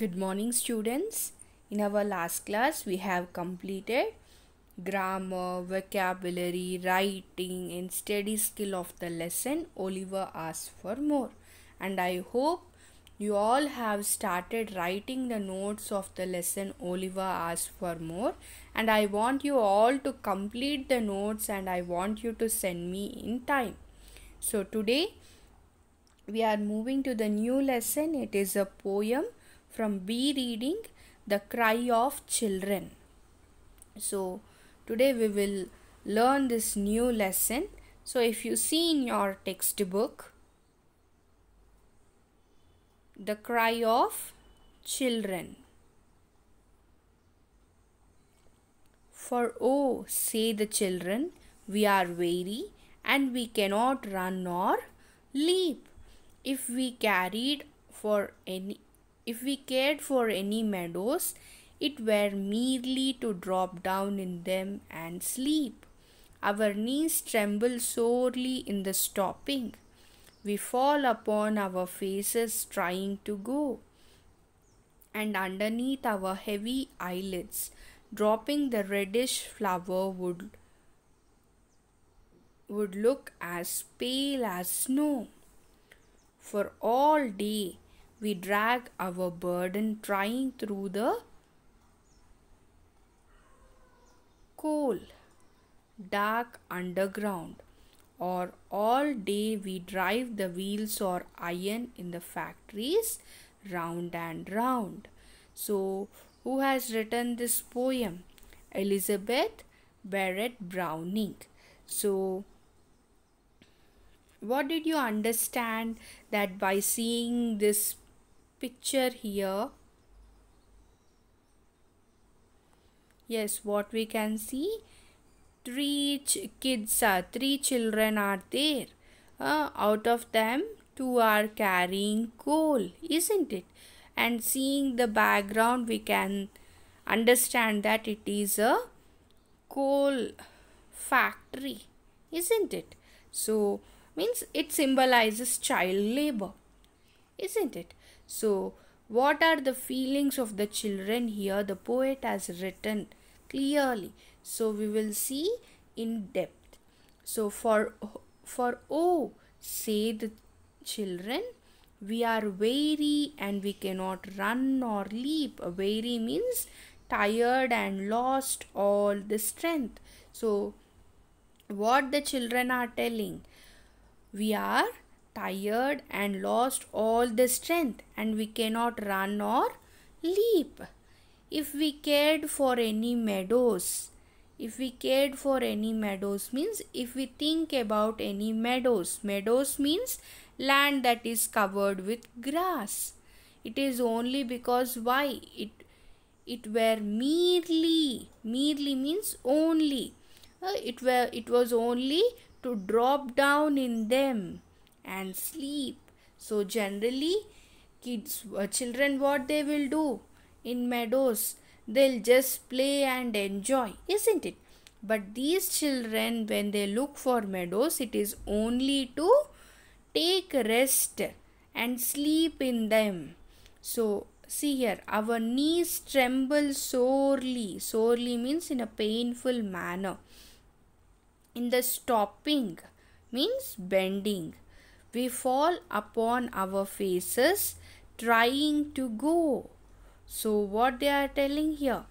Good morning students. In our last class we have completed grammar, vocabulary, writing and study skill of the lesson Oliver asked for more. And I hope you all have started writing the notes of the lesson Oliver asked for more and I want you all to complete the notes and I want you to send me in time. So today we are moving to the new lesson. It is a poem from B reading The Cry of Children. So today we will learn this new lesson. So if you see in your textbook The Cry of Children. For oh, say the children, we are weary and we cannot run nor leap. If we carried for any if we cared for any meadows, it were merely to drop down in them and sleep. Our knees tremble sorely in the stopping. We fall upon our faces trying to go, and underneath our heavy eyelids, dropping the reddish flower would would look as pale as snow. For all day we drag our burden trying through the coal, dark underground, or all day we drive the wheels or iron in the factories round and round. So, who has written this poem? Elizabeth Barrett Browning. So, what did you understand that by seeing this picture here yes what we can see three kids are three children are there uh, out of them two are carrying coal isn't it and seeing the background we can understand that it is a coal factory isn't it so means it symbolizes child labor isn't it? So, what are the feelings of the children here? The poet has written clearly. So, we will see in depth. So, for, for oh, say the children, we are weary and we cannot run or leap. Weary means tired and lost all the strength. So, what the children are telling? We are tired and lost all the strength and we cannot run or leap. If we cared for any meadows, if we cared for any meadows means if we think about any meadows, meadows means land that is covered with grass. It is only because why? It, it were merely, merely means only. Uh, it, were, it was only to drop down in them and sleep. So generally kids uh, children what they will do in meadows they'll just play and enjoy isn't it but these children when they look for meadows it is only to take rest and sleep in them so see here our knees tremble sorely sorely means in a painful manner in the stopping means bending we fall upon our faces trying to go. So what they are telling here?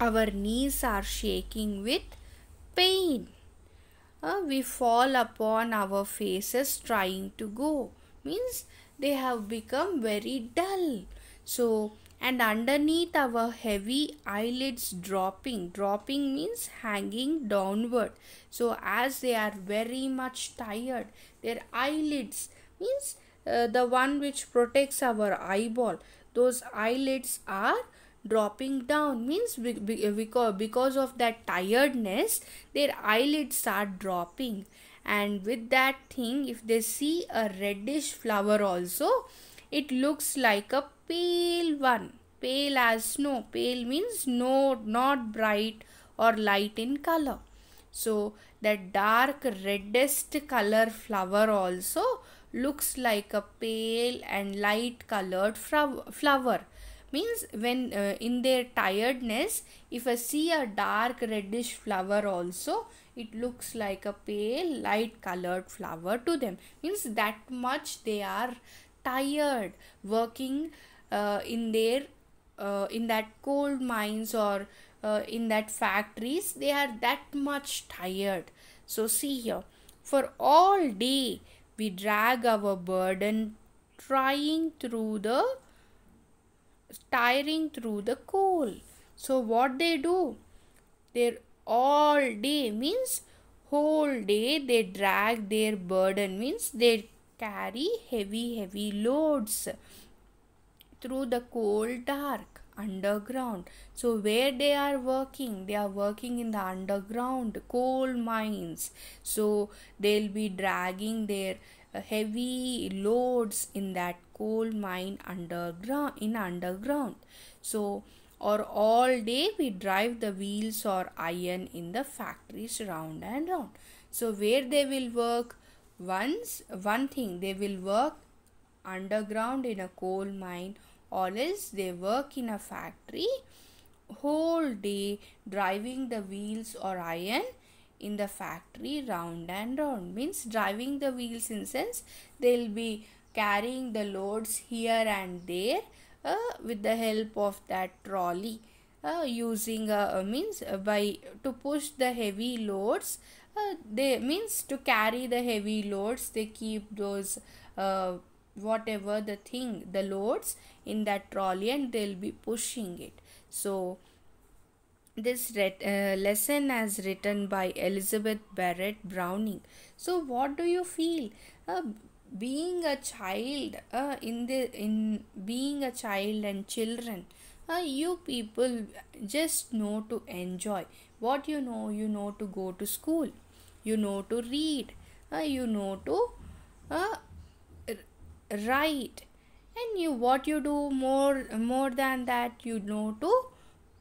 Our knees are shaking with pain. Uh, we fall upon our faces trying to go. Means they have become very dull. So and underneath our heavy eyelids dropping dropping means hanging downward so as they are very much tired their eyelids means uh, the one which protects our eyeball those eyelids are dropping down means because of that tiredness their eyelids are dropping and with that thing if they see a reddish flower also it looks like a pale one pale as snow pale means no not bright or light in color so that dark reddest color flower also looks like a pale and light colored flower means when uh, in their tiredness if i see a dark reddish flower also it looks like a pale light colored flower to them means that much they are tired working uh, in their uh, in that coal mines or uh, in that factories they are that much tired so see here for all day we drag our burden trying through the tiring through the coal so what they do their all day means whole day they drag their burden means they carry heavy, heavy loads through the cold, dark underground. So, where they are working, they are working in the underground coal mines. So, they'll be dragging their uh, heavy loads in that coal mine underground in underground so or all day we drive the wheels or iron in the factories round and round so where they will work once, one thing, they will work underground in a coal mine or else they work in a factory whole day driving the wheels or iron in the factory round and round means driving the wheels in sense they'll be carrying the loads here and there uh, with the help of that trolley uh, using a uh, means uh, by to push the heavy loads uh, they means to carry the heavy loads they keep those uh, whatever the thing the loads in that trolley and they'll be pushing it so this uh, lesson as written by elizabeth barrett browning so what do you feel uh, being a child uh, in the in being a child and children uh, you people just know to enjoy what you know you know to go to school you know to read uh, you know to uh, write and you what you do more more than that you know to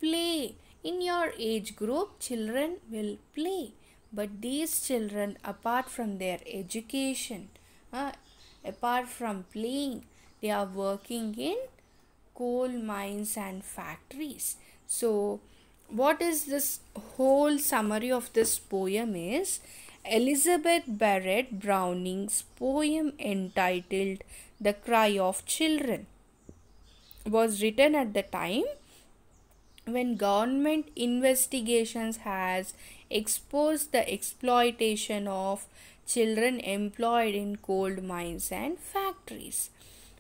play in your age group children will play but these children apart from their education uh, apart from playing they are working in coal mines and factories so what is this whole summary of this poem is Elizabeth Barrett Browning's poem entitled The Cry of Children was written at the time when government investigations has exposed the exploitation of children employed in coal mines and factories.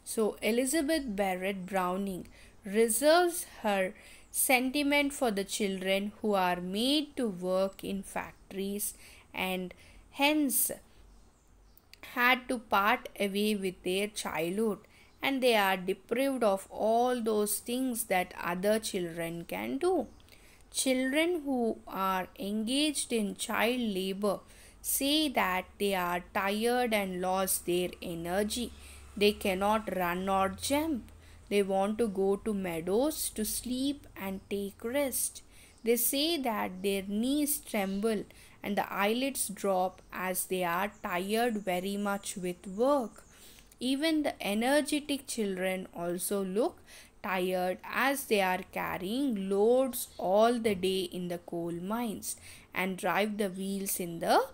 So Elizabeth Barrett Browning reserves her sentiment for the children who are made to work in factories and hence had to part away with their childhood and they are deprived of all those things that other children can do. Children who are engaged in child labor say that they are tired and lost their energy. They cannot run or jump. They want to go to meadows to sleep and take rest. They say that their knees tremble and the eyelids drop as they are tired very much with work. Even the energetic children also look tired as they are carrying loads all the day in the coal mines and drive the wheels in the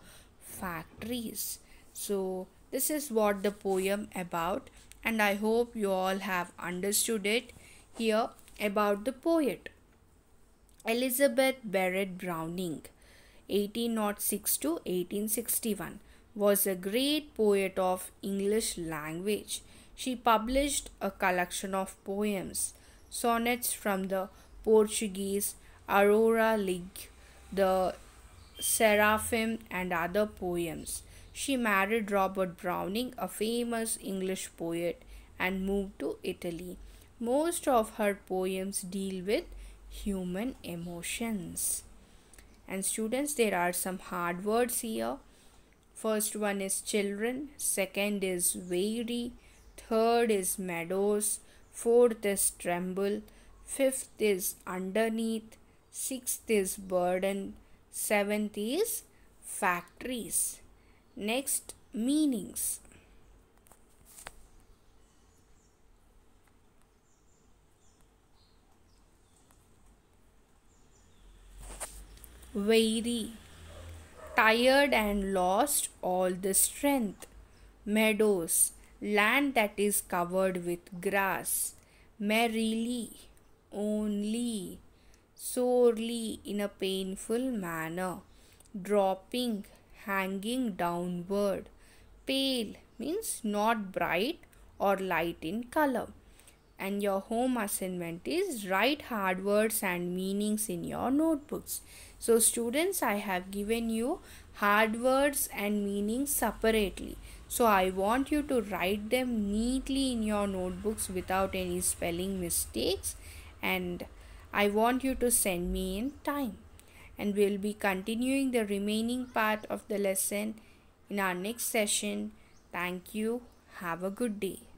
factories. So, this is what the poem about and I hope you all have understood it here about the poet. Elizabeth Barrett Browning 1806 to 1861 was a great poet of English language. She published a collection of poems, sonnets from the Portuguese Aurora League, the Seraphim and other poems. She married Robert Browning, a famous English poet, and moved to Italy. Most of her poems deal with human emotions. And students, there are some hard words here. First one is children, second is weary, third is meadows, fourth is tremble, fifth is underneath, sixth is burden, seventh is factories. Next, meanings. Weary, tired and lost all the strength. Meadows, land that is covered with grass. Merrily, only, sorely in a painful manner. Dropping, hanging downward. Pale means not bright or light in color. And your home assignment is write hard words and meanings in your notebooks. So students, I have given you hard words and meanings separately. So I want you to write them neatly in your notebooks without any spelling mistakes and I want you to send me in time and we will be continuing the remaining part of the lesson in our next session. Thank you. Have a good day.